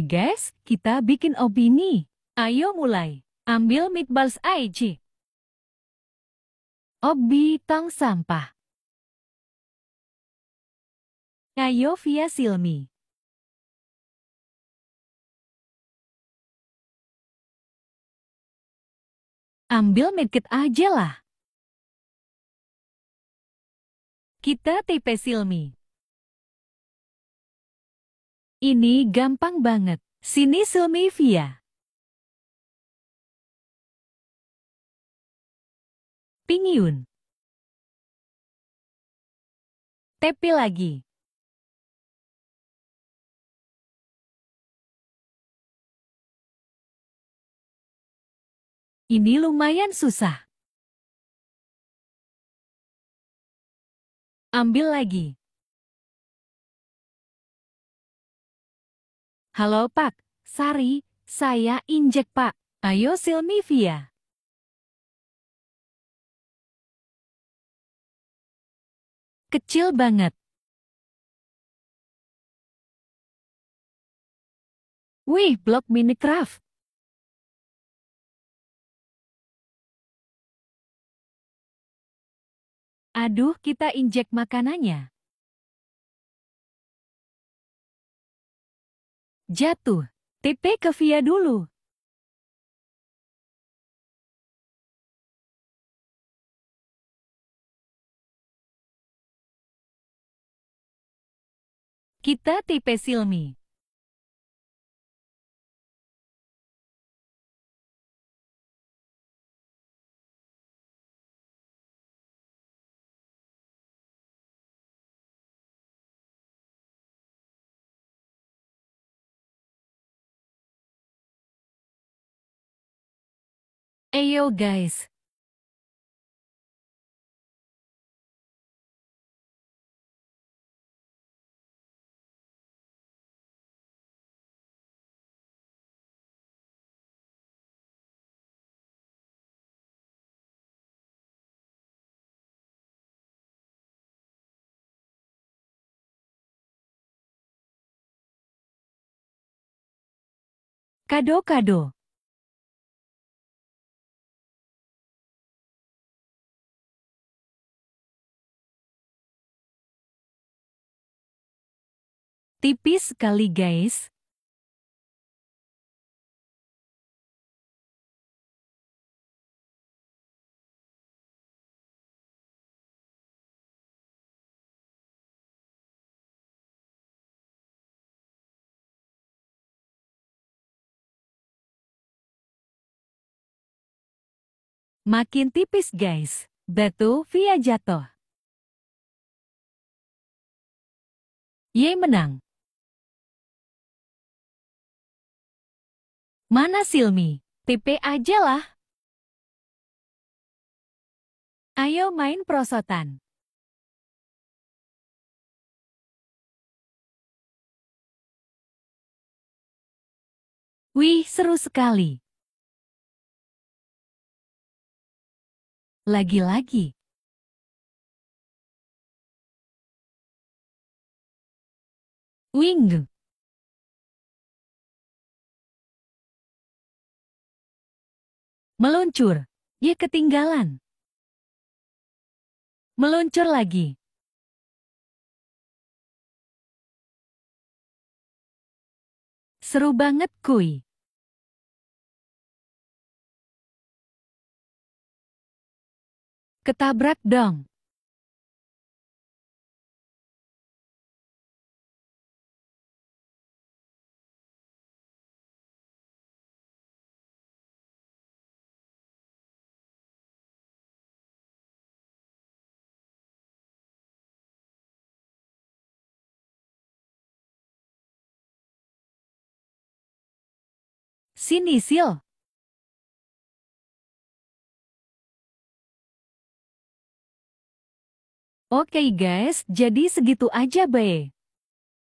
Guys, kita bikin opini. Ayo mulai. Ambil meatballs IG. Obi tong sampah. Ayo via Silmi. Ambil medkit aja lah. Kita tipe Silmi. Ini gampang banget. Sini Silmevia. Pingyun. Tepi lagi. Ini lumayan susah. Ambil lagi. Halo Pak, Sari, saya injek Pak. Ayo Silmivia. Kecil banget. Wih, blok Minecraft. Aduh, kita injek makanannya. Jatuh. TP ke Via dulu. Kita tipe Silmi. Ayo guys! Kado-kado Tipis sekali guys. Makin tipis guys, batu via jatuh. Ye menang. Mana Silmi? TP aja lah. Ayo main prosotan. Wih, seru sekali. Lagi-lagi. Wing. Meluncur. Ye ketinggalan. Meluncur lagi. Seru banget kuy. Ketabrak dong. Sini sih. Oke okay guys, jadi segitu aja bye.